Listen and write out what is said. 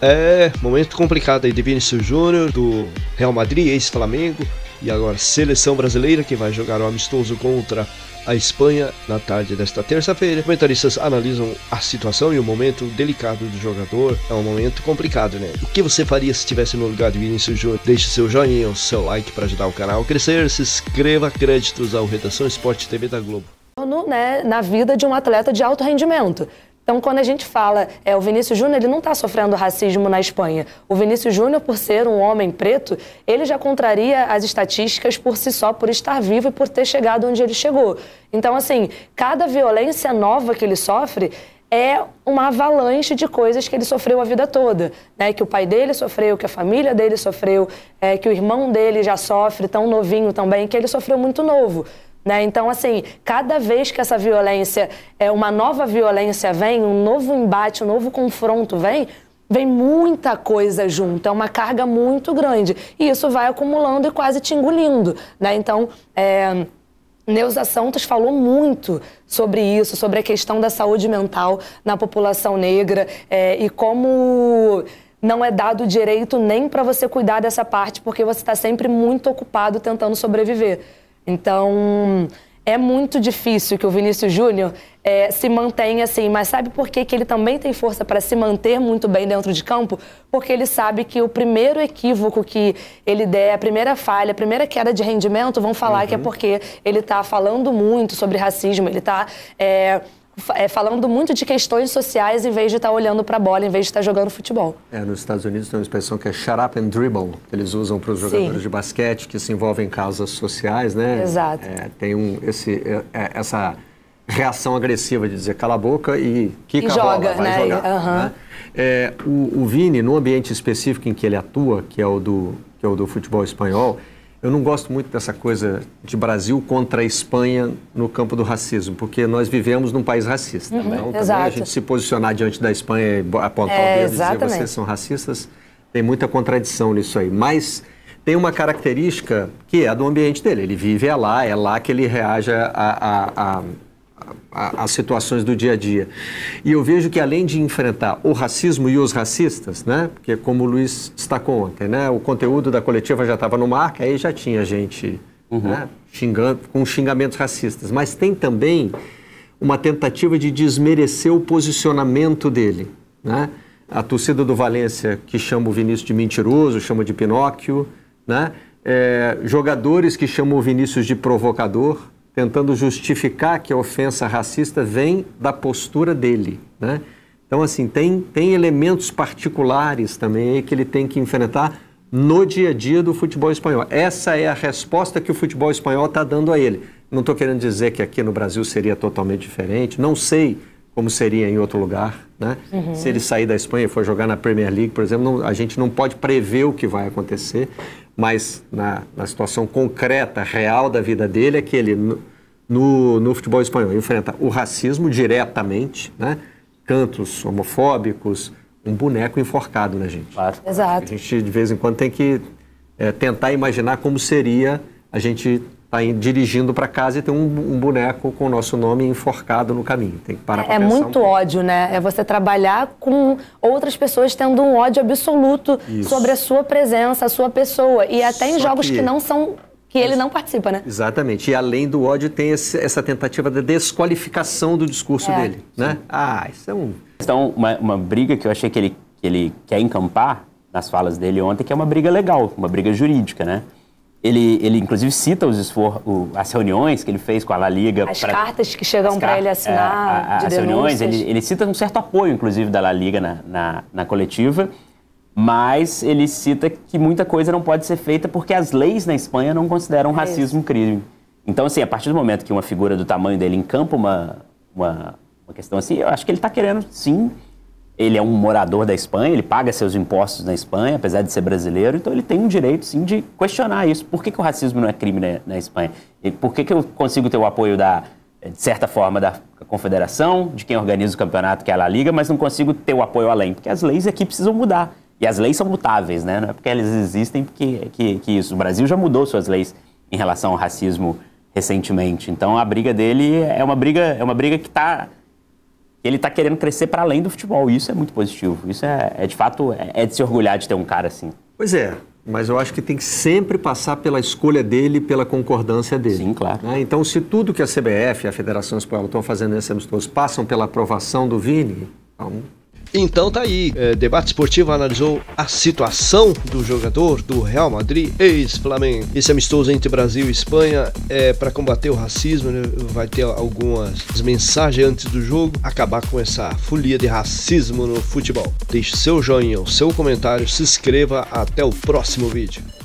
É, momento complicado aí de Vinícius Júnior, do Real Madrid, ex-Flamengo, e agora seleção brasileira que vai jogar o um amistoso contra a Espanha na tarde desta terça-feira. Comentaristas analisam a situação e o momento delicado do jogador. É um momento complicado, né? O que você faria se estivesse no lugar de Vinícius Júnior? Deixe seu joinha, o seu like para ajudar o canal a crescer. Se inscreva, créditos ao Redação Esporte TV da Globo. Né, na vida de um atleta de alto rendimento. Então, quando a gente fala, é, o Vinícius Júnior, ele não está sofrendo racismo na Espanha. O Vinícius Júnior, por ser um homem preto, ele já contraria as estatísticas por si só, por estar vivo e por ter chegado onde ele chegou. Então, assim, cada violência nova que ele sofre, é uma avalanche de coisas que ele sofreu a vida toda, né? Que o pai dele sofreu, que a família dele sofreu, é, que o irmão dele já sofre tão novinho também, que ele sofreu muito novo, né? Então assim, cada vez que essa violência, é uma nova violência vem, um novo embate, um novo confronto vem, vem muita coisa junto, é uma carga muito grande e isso vai acumulando e quase te engolindo, né? Então é Neuza Santos falou muito sobre isso, sobre a questão da saúde mental na população negra é, e como não é dado direito nem para você cuidar dessa parte, porque você está sempre muito ocupado tentando sobreviver. Então, é muito difícil que o Vinícius Júnior é, se mantenha assim, mas sabe por que, que ele também tem força para se manter muito bem dentro de campo? Porque ele sabe que o primeiro equívoco que ele der, a primeira falha, a primeira queda de rendimento, vão falar uhum. que é uhum. porque ele está falando muito sobre racismo, ele está. É é, falando muito de questões sociais em vez de estar tá olhando para a bola, em vez de estar tá jogando futebol. É, nos Estados Unidos tem uma expressão que é shut up and dribble, que eles usam para os jogadores Sim. de basquete que se envolvem em causas sociais, né? Exato. É, tem um, esse, é, é, essa reação agressiva de dizer cala a boca e quica joga, a bola, vai né? jogar. Uhum. Né? É, o, o Vini, no ambiente específico em que ele atua, que é o do, que é o do futebol espanhol, eu não gosto muito dessa coisa de Brasil contra a Espanha no campo do racismo, porque nós vivemos num país racista. Uhum, né? então, exato. a gente se posicionar diante da Espanha e apontar é, o dedo exatamente. e dizer vocês são racistas, tem muita contradição nisso aí. Mas tem uma característica que é a do ambiente dele. Ele vive é lá, é lá que ele reage a, a, a as situações do dia a dia. E eu vejo que além de enfrentar o racismo e os racistas, né? Porque como o Luiz destacou ontem, né? O conteúdo da coletiva já estava no mar, aí já tinha gente uhum. né? xingando com xingamentos racistas, mas tem também uma tentativa de desmerecer o posicionamento dele, né? A torcida do Valência que chama o Vinícius de mentiroso, chama de Pinóquio, né? É, jogadores que chamam o Vinícius de provocador, tentando justificar que a ofensa racista vem da postura dele, né? Então, assim, tem, tem elementos particulares também que ele tem que enfrentar no dia a dia do futebol espanhol. Essa é a resposta que o futebol espanhol está dando a ele. Não estou querendo dizer que aqui no Brasil seria totalmente diferente, não sei como seria em outro lugar. Né? Uhum. Se ele sair da Espanha e for jogar na Premier League, por exemplo, não, a gente não pode prever o que vai acontecer, mas na, na situação concreta, real da vida dele, é que ele, no, no, futebol espanhol, enfrenta o racismo diretamente, né? cantos homofóbicos, um boneco enforcado, né, gente? Claro. Exato. A gente, de vez em quando, tem que é, tentar imaginar como seria a gente está dirigindo para casa e tem um, um, boneco com o nosso nome enforcado no caminho. Tem que parar para é, É muito um ódio, né? É você trabalhar com outras pessoas tendo um ódio absoluto Isso. sobre a sua presença, a sua pessoa. E até Só em jogos que... que não são que ele não participa, né? Exatamente. E além do ódio, tem esse, essa tentativa da de desqualificação do discurso é. dele, né? Ah, isso é um... Então, uma, uma, briga que eu achei que ele, que ele quer encampar nas falas dele ontem, que é uma briga legal, uma briga jurídica, né? Ele, ele inclusive cita os esfor o, as reuniões que ele fez com a La Liga. As pra, cartas que chegam para ele assinar. É, a, a, de as denúncias. reuniões, ele, ele cita um certo apoio, inclusive, da La Liga na, na, na coletiva, mas ele cita que muita coisa não pode ser feita porque as leis na Espanha não consideram é racismo isso. crime. Então, assim, a partir do momento que uma figura do tamanho dele encampa uma, uma, uma questão assim, eu acho que ele está querendo, sim, ele é um morador da Espanha, ele paga seus impostos na Espanha, apesar de ser brasileiro, então ele tem um direito, sim, de questionar isso. Por que, que o racismo não é crime na, na Espanha? E por que, que eu consigo ter o apoio da, eh, de certa forma, da confederação, de quem organiza o campeonato, que é a La Liga, mas não consigo ter o apoio além? Porque as leis aqui precisam mudar. E as leis são mutáveis, né? Não é porque elas existem porque, que, que isso. O Brasil já mudou suas leis em relação ao racismo recentemente. Então a briga dele é uma briga, é uma briga que está ele está querendo crescer para além do futebol. E isso é muito positivo. Isso é, é de fato, é, é, de se orgulhar de ter um cara assim. Pois é, mas eu acho que tem que sempre passar pela escolha dele, pela concordância dele. Sim, claro. Né? Então, se tudo que a CBF e a Federação Espanhola estão fazendo nesse amistoso passam pela aprovação do Vini, então então tá aí, é, debate esportivo analisou a situação do jogador do Real Madrid ex-Flamengo. Esse amistoso entre Brasil e Espanha é para combater o racismo, né? vai ter algumas mensagens antes do jogo, acabar com essa folia de racismo no futebol. Deixe seu joinha, seu comentário, se inscreva, até o próximo vídeo.